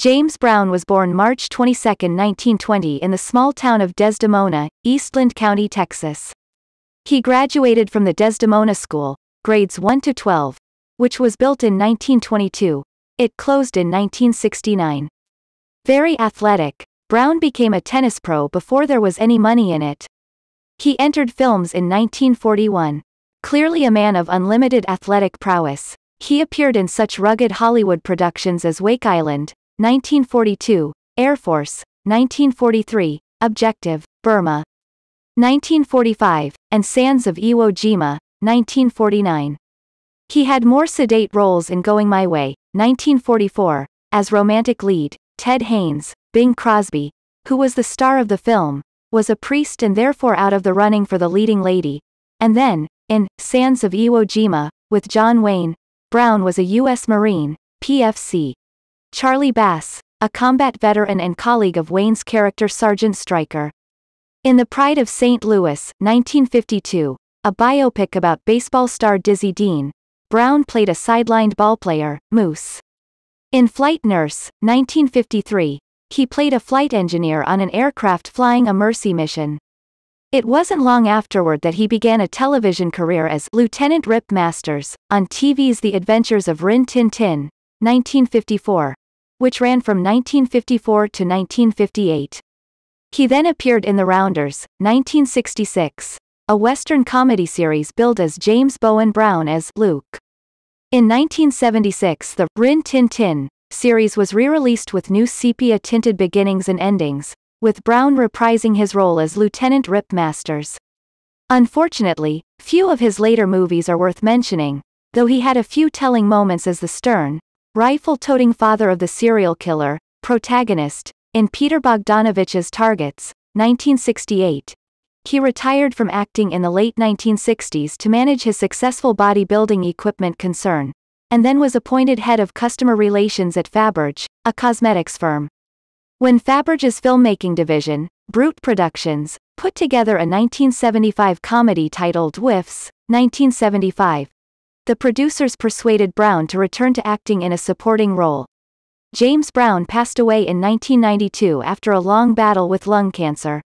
James Brown was born March 22, 1920 in the small town of Desdemona, Eastland County, Texas. He graduated from the Desdemona School, grades 1 to 12, which was built in 1922. It closed in 1969. Very athletic, Brown became a tennis pro before there was any money in it. He entered films in 1941. Clearly a man of unlimited athletic prowess, he appeared in such rugged Hollywood productions as Wake Island, 1942, Air Force, 1943, Objective, Burma. 1945, and Sands of Iwo Jima, 1949. He had more sedate roles in Going My Way, 1944, as romantic lead, Ted Haynes, Bing Crosby, who was the star of the film, was a priest and therefore out of the running for the leading lady, and then, in Sands of Iwo Jima, with John Wayne, Brown was a U.S. Marine, PFC. Charlie Bass, a combat veteran and colleague of Wayne's character Sergeant Stryker. In The Pride of St. Louis, 1952, a biopic about baseball star Dizzy Dean, Brown played a sidelined ballplayer, Moose. In Flight Nurse, 1953, he played a flight engineer on an aircraft flying a Mercy mission. It wasn't long afterward that he began a television career as Lieutenant Rip Masters on TV's The Adventures of Rin Tin Tin, 1954, which ran from 1954 to 1958. He then appeared in The Rounders, 1966, a Western comedy series billed as James Bowen Brown as Luke. In 1976 the Rin Tin Tin series was re-released with new sepia-tinted beginnings and endings, with Brown reprising his role as Lieutenant Rip Masters. Unfortunately, few of his later movies are worth mentioning, though he had a few telling moments as the stern, rifle-toting father of the serial killer, protagonist, in Peter Bogdanovich's Targets, 1968. He retired from acting in the late 1960s to manage his successful bodybuilding equipment concern, and then was appointed head of customer relations at Faberge, a cosmetics firm. When Faberge's filmmaking division, Brute Productions, put together a 1975 comedy titled Whiffs, 1975, the producers persuaded Brown to return to acting in a supporting role. James Brown passed away in 1992 after a long battle with lung cancer.